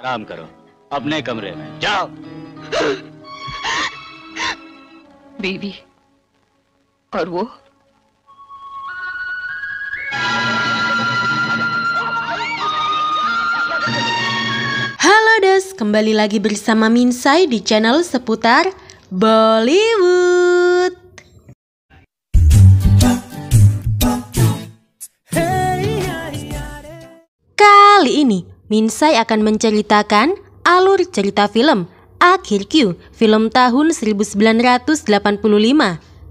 आराम करो अपने कमरे में जाओ बीवी और वो Halo Des, kembali lagi bersama Minsai di channel seputar Bollywood. Minsai akan menceritakan alur cerita film Akhir Q, film tahun 1985.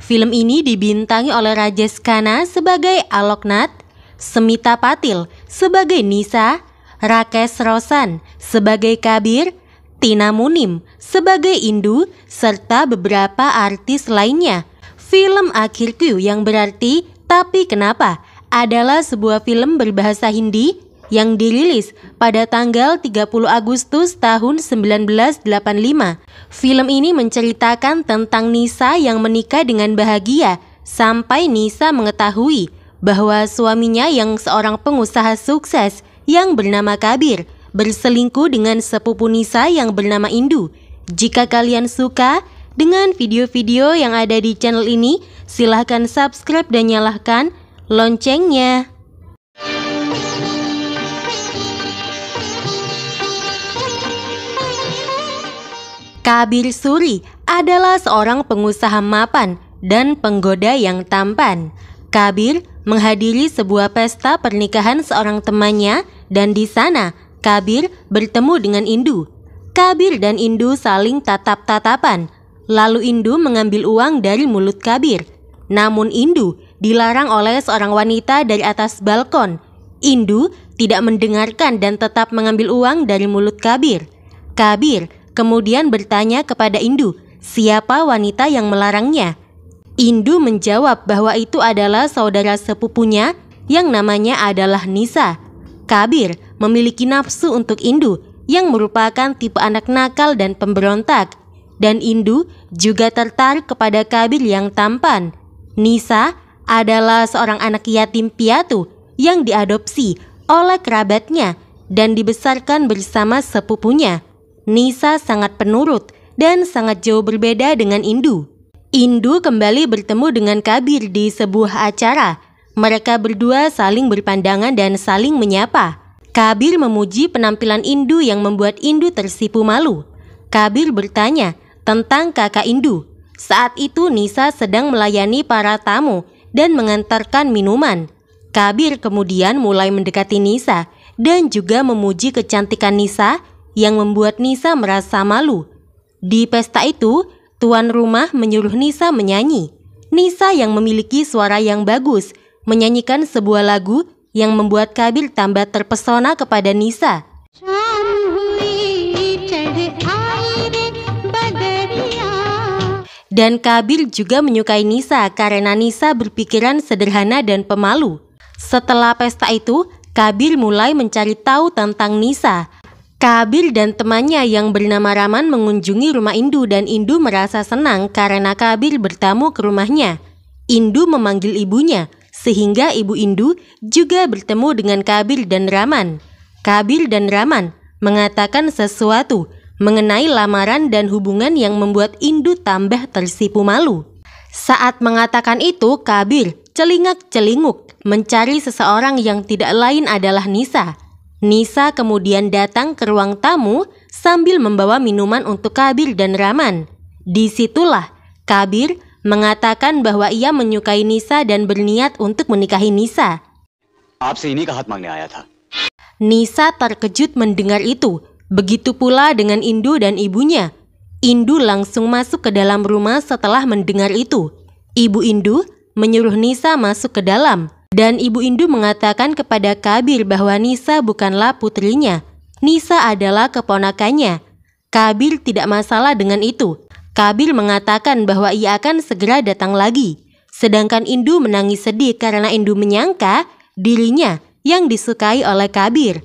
Film ini dibintangi oleh Rajesh Khanna sebagai Aloknat, Semita Patil sebagai Nisa, Rakesh Rosan sebagai Kabir, Tina Munim sebagai Indu, serta beberapa artis lainnya. Film Akhir Q yang berarti Tapi Kenapa adalah sebuah film berbahasa Hindi yang dirilis pada tanggal 30 Agustus tahun 1985. Film ini menceritakan tentang Nisa yang menikah dengan bahagia sampai Nisa mengetahui bahwa suaminya yang seorang pengusaha sukses yang bernama Kabir berselingkuh dengan sepupu Nisa yang bernama Indu. Jika kalian suka dengan video-video yang ada di channel ini, silahkan subscribe dan nyalakan loncengnya. Kabir Suri adalah seorang pengusaha mapan dan penggoda yang tampan. Kabir menghadiri sebuah pesta pernikahan seorang temannya dan di sana Kabir bertemu dengan Indu. Kabir dan Indu saling tatap-tatapan. Lalu Indu mengambil uang dari mulut Kabir. Namun Indu dilarang oleh seorang wanita dari atas balkon. Indu tidak mendengarkan dan tetap mengambil uang dari mulut Kabir. Kabir kemudian bertanya kepada Indu, siapa wanita yang melarangnya? Indu menjawab bahwa itu adalah saudara sepupunya yang namanya adalah Nisa. Kabir memiliki nafsu untuk Indu yang merupakan tipe anak nakal dan pemberontak. Dan Indu juga tertarik kepada Kabir yang tampan. Nisa adalah seorang anak yatim piatu yang diadopsi oleh kerabatnya dan dibesarkan bersama sepupunya. Nisa sangat penurut dan sangat jauh berbeda dengan Indu. Indu kembali bertemu dengan Kabir di sebuah acara. Mereka berdua saling berpandangan dan saling menyapa. Kabir memuji penampilan Indu yang membuat Indu tersipu malu. Kabir bertanya tentang kakak Indu. Saat itu Nisa sedang melayani para tamu dan mengantarkan minuman. Kabir kemudian mulai mendekati Nisa dan juga memuji kecantikan Nisa yang membuat Nisa merasa malu. Di pesta itu, tuan rumah menyuruh Nisa menyanyi. Nisa yang memiliki suara yang bagus menyanyikan sebuah lagu yang membuat Kabil tambah terpesona kepada Nisa. Dan Kabil juga menyukai Nisa karena Nisa berpikiran sederhana dan pemalu. Setelah pesta itu, Kabil mulai mencari tahu tentang Nisa. Kabil dan temannya yang bernama Raman mengunjungi rumah Indu dan Indu merasa senang karena Kabil bertamu ke rumahnya. Indu memanggil ibunya, sehingga ibu Indu juga bertemu dengan Kabil dan Raman. Kabil dan Raman mengatakan sesuatu mengenai lamaran dan hubungan yang membuat Indu tambah tersipu malu. Saat mengatakan itu, Kabil celingak-celinguk mencari seseorang yang tidak lain adalah Nisa. Nisa kemudian datang ke ruang tamu sambil membawa minuman untuk Kabir dan Raman. Disitulah Kabir mengatakan bahwa ia menyukai Nisa dan berniat untuk menikahi Nisa. Nisa terkejut mendengar itu. Begitu pula dengan Indu dan ibunya. Indu langsung masuk ke dalam rumah setelah mendengar itu. Ibu Indu menyuruh Nisa masuk ke dalam. Dan Ibu Indu mengatakan kepada Kabir bahwa Nisa bukanlah putrinya. Nisa adalah keponakannya. Kabir tidak masalah dengan itu. Kabir mengatakan bahwa ia akan segera datang lagi. Sedangkan Indu menangis sedih karena Indu menyangka dirinya yang disukai oleh Kabir.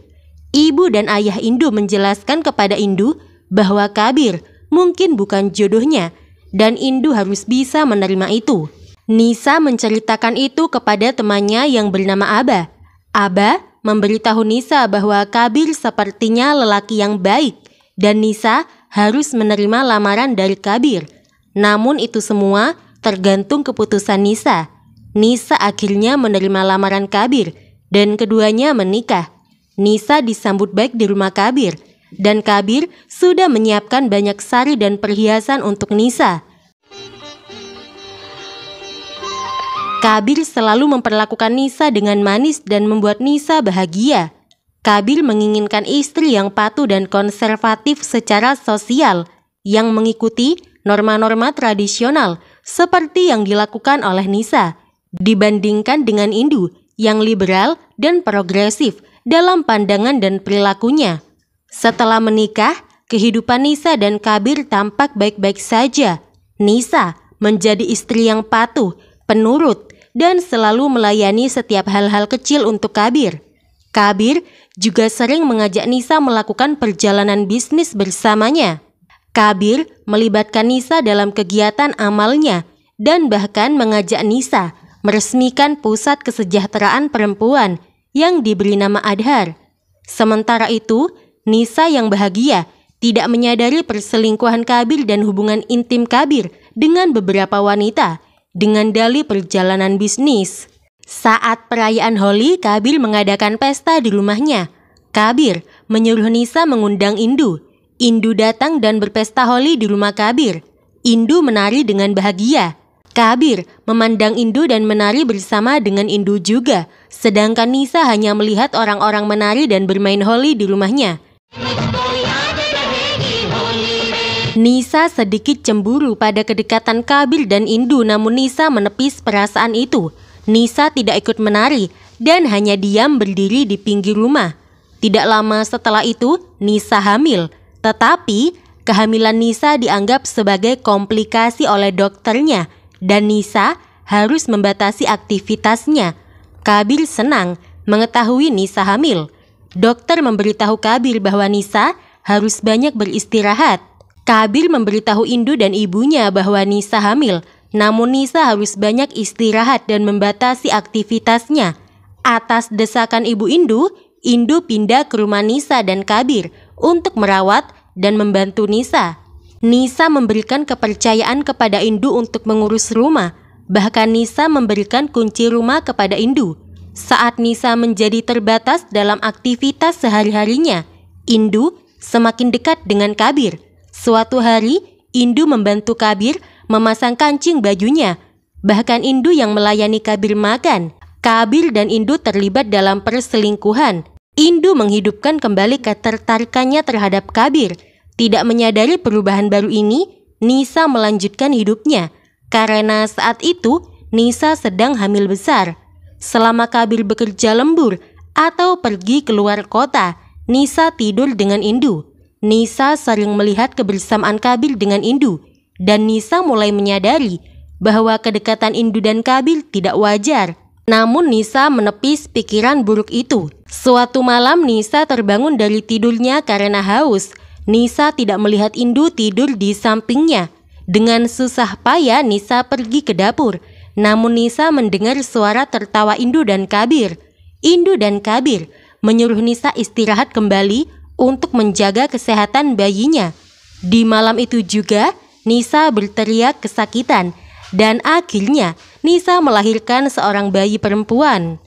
Ibu dan ayah Indu menjelaskan kepada Indu bahwa Kabir mungkin bukan jodohnya dan Indu harus bisa menerima itu. Nisa menceritakan itu kepada temannya yang bernama Aba. Aba memberitahu Nisa bahwa Kabir sepertinya lelaki yang baik dan Nisa harus menerima lamaran dari Kabir. Namun itu semua tergantung keputusan Nisa. Nisa akhirnya menerima lamaran Kabir dan keduanya menikah. Nisa disambut baik di rumah Kabir dan Kabir sudah menyiapkan banyak sari dan perhiasan untuk Nisa. Kabil selalu memperlakukan Nisa dengan manis dan membuat Nisa bahagia. Kabil menginginkan istri yang patuh dan konservatif secara sosial, yang mengikuti norma-norma tradisional seperti yang dilakukan oleh Nisa, dibandingkan dengan Indu yang liberal dan progresif dalam pandangan dan perilakunya. Setelah menikah, kehidupan Nisa dan Kabir tampak baik-baik saja. Nisa menjadi istri yang patuh, penurut, dan selalu melayani setiap hal-hal kecil untuk Kabir. Kabir juga sering mengajak Nisa melakukan perjalanan bisnis bersamanya. Kabir melibatkan Nisa dalam kegiatan amalnya dan bahkan mengajak Nisa meresmikan pusat kesejahteraan perempuan yang diberi nama Adhar. Sementara itu, Nisa yang bahagia tidak menyadari perselingkuhan Kabir dan hubungan intim Kabir dengan beberapa wanita dengan dalih perjalanan bisnis. Saat perayaan Holi, Kabir mengadakan pesta di rumahnya. Kabir menyuruh Nisa mengundang Indu. Indu datang dan berpesta Holi di rumah Kabir. Indu menari dengan bahagia. Kabir memandang Indu dan menari bersama dengan Indu juga, sedangkan Nisa hanya melihat orang-orang menari dan bermain Holi di rumahnya. Nisa sedikit cemburu pada kedekatan Kabil dan Indu namun Nisa menepis perasaan itu. Nisa tidak ikut menari dan hanya diam berdiri di pinggir rumah. Tidak lama setelah itu, Nisa hamil. Tetapi, kehamilan Nisa dianggap sebagai komplikasi oleh dokternya dan Nisa harus membatasi aktivitasnya. Kabil senang mengetahui Nisa hamil. Dokter memberitahu Kabil bahwa Nisa harus banyak beristirahat Kabir memberitahu Indu dan ibunya bahwa Nisa hamil, namun Nisa harus banyak istirahat dan membatasi aktivitasnya. Atas desakan ibu Indu, Indu pindah ke rumah Nisa dan Kabir untuk merawat dan membantu Nisa. Nisa memberikan kepercayaan kepada Indu untuk mengurus rumah, bahkan Nisa memberikan kunci rumah kepada Indu. Saat Nisa menjadi terbatas dalam aktivitas sehari-harinya, Indu semakin dekat dengan Kabir. Suatu hari, Indu membantu Kabir memasang kancing bajunya. Bahkan Indu yang melayani Kabir makan. Kabir dan Indu terlibat dalam perselingkuhan. Indu menghidupkan kembali ketertarikannya terhadap Kabir. Tidak menyadari perubahan baru ini, Nisa melanjutkan hidupnya. Karena saat itu, Nisa sedang hamil besar. Selama Kabir bekerja lembur atau pergi keluar kota, Nisa tidur dengan Indu. Nisa sering melihat kebersamaan Kabil dengan Indu, dan Nisa mulai menyadari bahwa kedekatan Indu dan Kabil tidak wajar. Namun Nisa menepis pikiran buruk itu. Suatu malam Nisa terbangun dari tidurnya karena haus. Nisa tidak melihat Indu tidur di sampingnya. Dengan susah payah Nisa pergi ke dapur. Namun Nisa mendengar suara tertawa Indu dan Kabir. Indu dan Kabir menyuruh Nisa istirahat kembali untuk menjaga kesehatan bayinya. Di malam itu juga, Nisa berteriak kesakitan dan akhirnya Nisa melahirkan seorang bayi perempuan.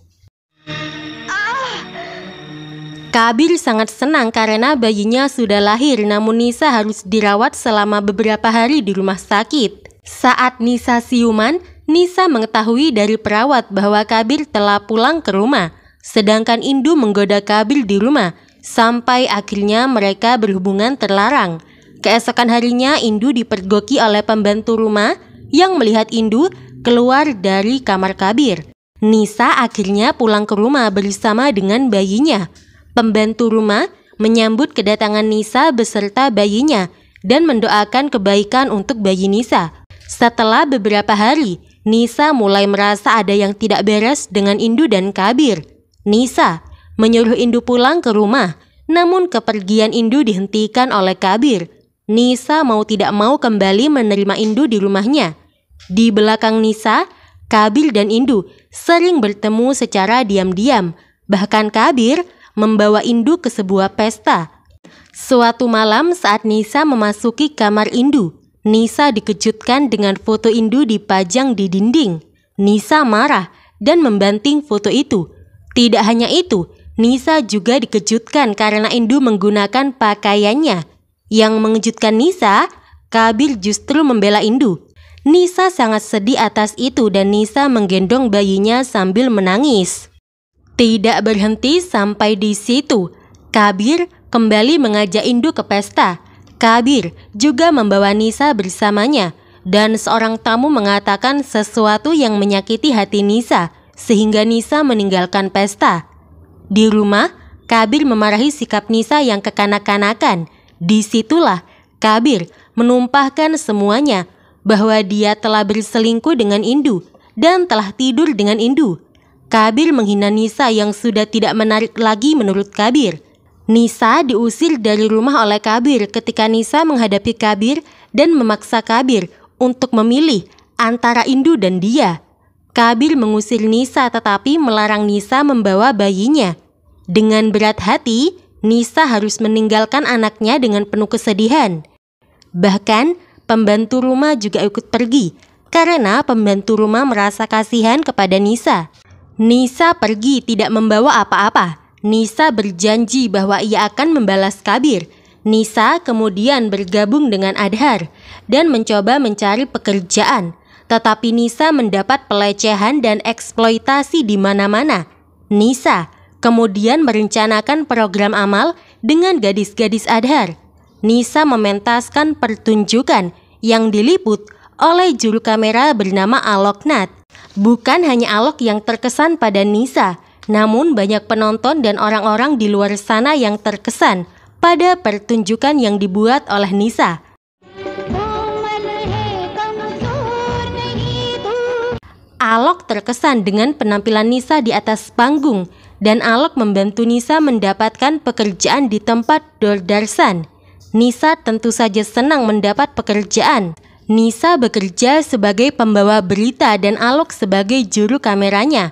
Kabir sangat senang karena bayinya sudah lahir namun Nisa harus dirawat selama beberapa hari di rumah sakit. Saat Nisa siuman, Nisa mengetahui dari perawat bahwa Kabir telah pulang ke rumah. Sedangkan Indu menggoda Kabir di rumah sampai akhirnya mereka berhubungan terlarang. Keesokan harinya Indu dipergoki oleh pembantu rumah yang melihat Indu keluar dari kamar Kabir. Nisa akhirnya pulang ke rumah bersama dengan bayinya. Pembantu rumah menyambut kedatangan Nisa beserta bayinya dan mendoakan kebaikan untuk bayi Nisa. Setelah beberapa hari, Nisa mulai merasa ada yang tidak beres dengan Indu dan Kabir. Nisa menyuruh Indu pulang ke rumah. Namun kepergian Indu dihentikan oleh Kabir. Nisa mau tidak mau kembali menerima Indu di rumahnya. Di belakang Nisa, Kabir dan Indu sering bertemu secara diam-diam. Bahkan Kabir membawa Indu ke sebuah pesta. Suatu malam saat Nisa memasuki kamar Indu, Nisa dikejutkan dengan foto Indu dipajang di dinding. Nisa marah dan membanting foto itu. Tidak hanya itu, Nisa juga dikejutkan karena Indu menggunakan pakaiannya. Yang mengejutkan Nisa, Kabir justru membela Indu. Nisa sangat sedih atas itu dan Nisa menggendong bayinya sambil menangis. Tidak berhenti sampai di situ, Kabir kembali mengajak Indu ke pesta. Kabir juga membawa Nisa bersamanya dan seorang tamu mengatakan sesuatu yang menyakiti hati Nisa sehingga Nisa meninggalkan pesta. Di rumah, Kabir memarahi sikap Nisa yang kekanak-kanakan. Disitulah Kabir menumpahkan semuanya bahwa dia telah berselingkuh dengan Indu dan telah tidur dengan Indu. Kabir menghina Nisa yang sudah tidak menarik lagi menurut Kabir. Nisa diusir dari rumah oleh Kabir ketika Nisa menghadapi Kabir dan memaksa Kabir untuk memilih antara Indu dan dia. Kabil mengusir Nisa tetapi melarang Nisa membawa bayinya. Dengan berat hati, Nisa harus meninggalkan anaknya dengan penuh kesedihan. Bahkan, pembantu rumah juga ikut pergi karena pembantu rumah merasa kasihan kepada Nisa. Nisa pergi tidak membawa apa-apa. Nisa berjanji bahwa ia akan membalas Kabir. Nisa kemudian bergabung dengan Adhar dan mencoba mencari pekerjaan tetapi Nisa mendapat pelecehan dan eksploitasi di mana-mana. Nisa kemudian merencanakan program amal dengan gadis-gadis Adhar. Nisa mementaskan pertunjukan yang diliput oleh juru kamera bernama Alok Nat. Bukan hanya Alok yang terkesan pada Nisa, namun banyak penonton dan orang-orang di luar sana yang terkesan pada pertunjukan yang dibuat oleh Nisa. Alok terkesan dengan penampilan Nisa di atas panggung dan Alok membantu Nisa mendapatkan pekerjaan di tempat Dordarsan. Nisa tentu saja senang mendapat pekerjaan. Nisa bekerja sebagai pembawa berita dan Alok sebagai juru kameranya.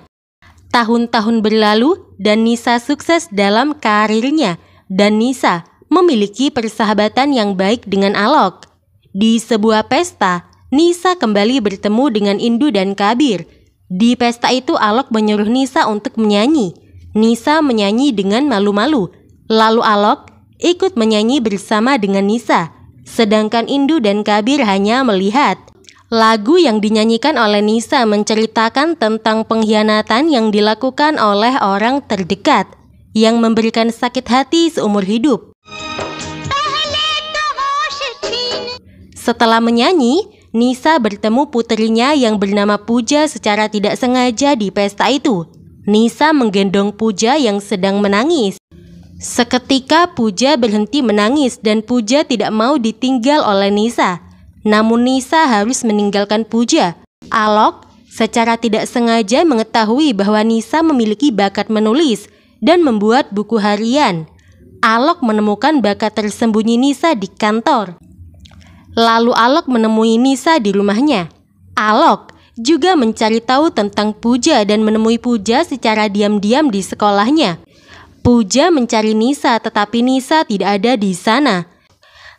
Tahun-tahun berlalu dan Nisa sukses dalam karirnya dan Nisa memiliki persahabatan yang baik dengan Alok. Di sebuah pesta, Nisa kembali bertemu dengan Indu dan Kabir. Di pesta itu Alok menyuruh Nisa untuk menyanyi. Nisa menyanyi dengan malu-malu. Lalu Alok ikut menyanyi bersama dengan Nisa. Sedangkan Indu dan Kabir hanya melihat. Lagu yang dinyanyikan oleh Nisa menceritakan tentang pengkhianatan yang dilakukan oleh orang terdekat yang memberikan sakit hati seumur hidup. Setelah menyanyi, Nisa bertemu putrinya yang bernama Puja secara tidak sengaja di pesta itu. Nisa menggendong Puja yang sedang menangis. Seketika Puja berhenti menangis dan Puja tidak mau ditinggal oleh Nisa. Namun Nisa harus meninggalkan Puja. Alok secara tidak sengaja mengetahui bahwa Nisa memiliki bakat menulis dan membuat buku harian. Alok menemukan bakat tersembunyi Nisa di kantor. Lalu Alok menemui Nisa di rumahnya. Alok juga mencari tahu tentang Puja dan menemui Puja secara diam-diam di sekolahnya. Puja mencari Nisa tetapi Nisa tidak ada di sana.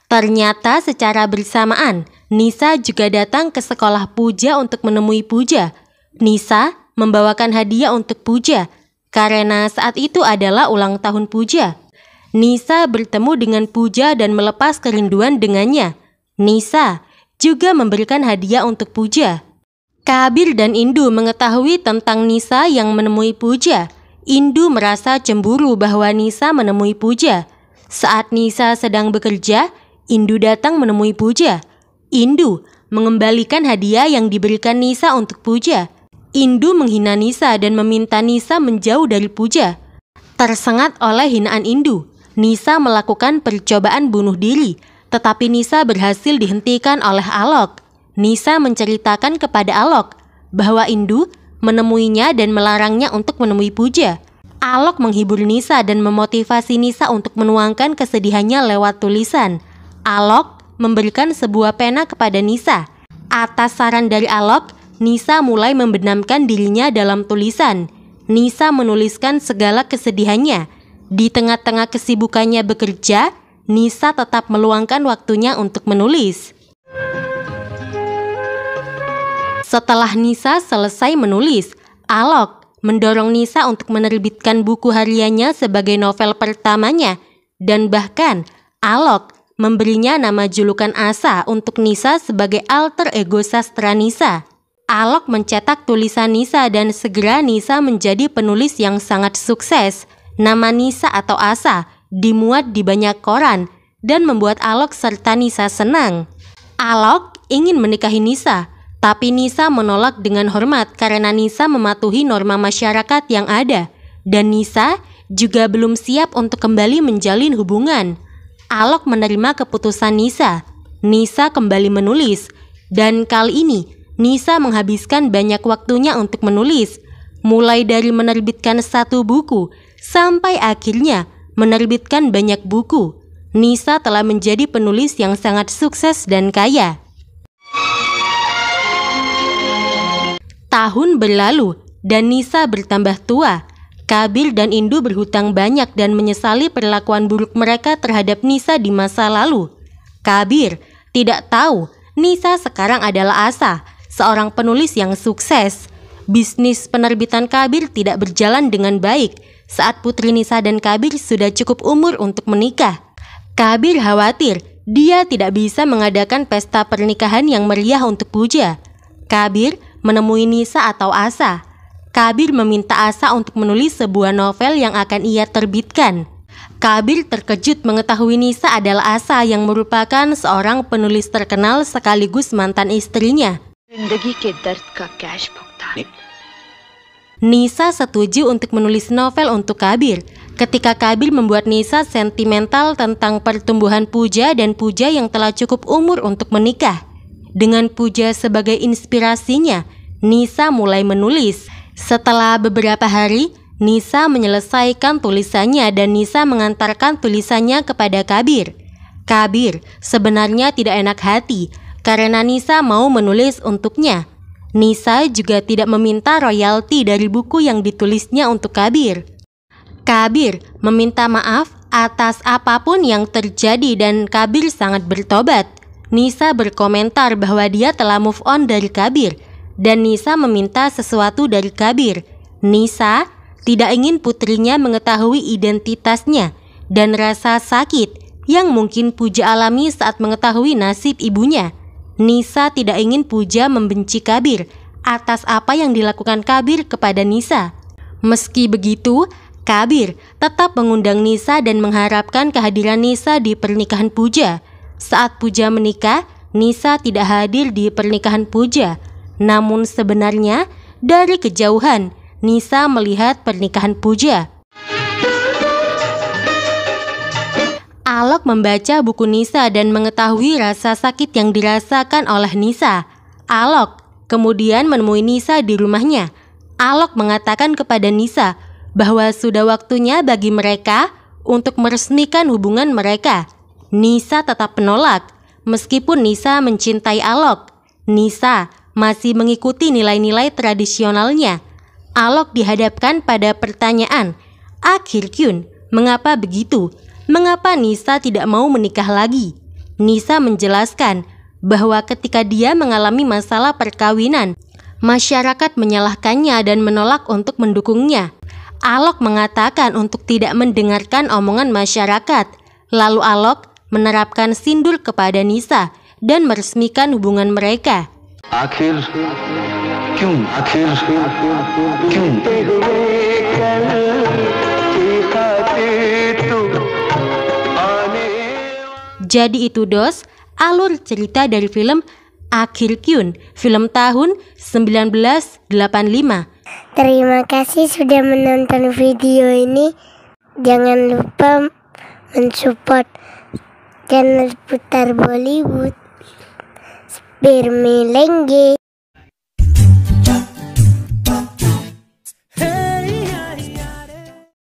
Ternyata secara bersamaan, Nisa juga datang ke sekolah Puja untuk menemui Puja. Nisa membawakan hadiah untuk Puja karena saat itu adalah ulang tahun Puja. Nisa bertemu dengan Puja dan melepas kerinduan dengannya. Nisa juga memberikan hadiah untuk Puja. Kabir dan Indu mengetahui tentang Nisa yang menemui Puja. Indu merasa cemburu bahwa Nisa menemui Puja. Saat Nisa sedang bekerja, Indu datang menemui Puja. Indu mengembalikan hadiah yang diberikan Nisa untuk Puja. Indu menghina Nisa dan meminta Nisa menjauh dari Puja. Tersengat oleh hinaan Indu, Nisa melakukan percobaan bunuh diri tetapi Nisa berhasil dihentikan oleh Alok. Nisa menceritakan kepada Alok bahwa Indu menemuinya dan melarangnya untuk menemui Puja. Alok menghibur Nisa dan memotivasi Nisa untuk menuangkan kesedihannya lewat tulisan. Alok memberikan sebuah pena kepada Nisa. Atas saran dari Alok, Nisa mulai membenamkan dirinya dalam tulisan. Nisa menuliskan segala kesedihannya. Di tengah-tengah kesibukannya bekerja, Nisa tetap meluangkan waktunya untuk menulis. Setelah Nisa selesai menulis, Alok mendorong Nisa untuk menerbitkan buku hariannya sebagai novel pertamanya dan bahkan Alok memberinya nama julukan Asa untuk Nisa sebagai alter ego sastra Nisa. Alok mencetak tulisan Nisa dan segera Nisa menjadi penulis yang sangat sukses. Nama Nisa atau Asa dimuat di banyak koran, dan membuat Alok serta Nisa senang. Alok ingin menikahi Nisa, tapi Nisa menolak dengan hormat karena Nisa mematuhi norma masyarakat yang ada, dan Nisa juga belum siap untuk kembali menjalin hubungan. Alok menerima keputusan Nisa. Nisa kembali menulis, dan kali ini Nisa menghabiskan banyak waktunya untuk menulis, mulai dari menerbitkan satu buku sampai akhirnya menerbitkan banyak buku, Nisa telah menjadi penulis yang sangat sukses dan kaya. Tahun berlalu dan Nisa bertambah tua. Kabil dan Indu berhutang banyak dan menyesali perlakuan buruk mereka terhadap Nisa di masa lalu. Kabir tidak tahu Nisa sekarang adalah Asa, seorang penulis yang sukses. Bisnis penerbitan Kabir tidak berjalan dengan baik saat Putri Nisa dan Kabir sudah cukup umur untuk menikah. Kabir khawatir dia tidak bisa mengadakan pesta pernikahan yang meriah untuk Puja. Kabir menemui Nisa atau Asa. Kabir meminta Asa untuk menulis sebuah novel yang akan ia terbitkan. Kabir terkejut mengetahui Nisa adalah Asa yang merupakan seorang penulis terkenal sekaligus mantan istrinya. Nisa setuju untuk menulis novel untuk Kabir. Ketika Kabir membuat Nisa sentimental tentang pertumbuhan Puja dan Puja yang telah cukup umur untuk menikah. Dengan Puja sebagai inspirasinya, Nisa mulai menulis. Setelah beberapa hari, Nisa menyelesaikan tulisannya dan Nisa mengantarkan tulisannya kepada Kabir. Kabir sebenarnya tidak enak hati karena Nisa mau menulis untuknya. Nisa juga tidak meminta royalti dari buku yang ditulisnya untuk Kabir. Kabir meminta maaf atas apapun yang terjadi dan Kabir sangat bertobat. Nisa berkomentar bahwa dia telah move on dari Kabir dan Nisa meminta sesuatu dari Kabir. Nisa tidak ingin putrinya mengetahui identitasnya dan rasa sakit yang mungkin Puja alami saat mengetahui nasib ibunya. Nisa tidak ingin Puja membenci Kabir atas apa yang dilakukan Kabir kepada Nisa. Meski begitu, Kabir tetap mengundang Nisa dan mengharapkan kehadiran Nisa di pernikahan Puja. Saat Puja menikah, Nisa tidak hadir di pernikahan Puja. Namun sebenarnya, dari kejauhan, Nisa melihat pernikahan Puja. Alok membaca buku Nisa dan mengetahui rasa sakit yang dirasakan oleh Nisa. Alok kemudian menemui Nisa di rumahnya. Alok mengatakan kepada Nisa bahwa sudah waktunya bagi mereka untuk meresmikan hubungan mereka. Nisa tetap menolak, meskipun Nisa mencintai Alok. Nisa masih mengikuti nilai-nilai tradisionalnya. Alok dihadapkan pada pertanyaan, Akhir Kyun, mengapa begitu? mengapa Nisa tidak mau menikah lagi. Nisa menjelaskan bahwa ketika dia mengalami masalah perkawinan, masyarakat menyalahkannya dan menolak untuk mendukungnya. Alok mengatakan untuk tidak mendengarkan omongan masyarakat. Lalu Alok menerapkan sindur kepada Nisa dan meresmikan hubungan mereka. Akhir, kyun, akhir, kyun. Jadi itu dos, alur cerita dari film Akhir Kyun, film tahun 1985. Terima kasih sudah menonton video ini. Jangan lupa mensupport channel Putar Bollywood. Bermilengge.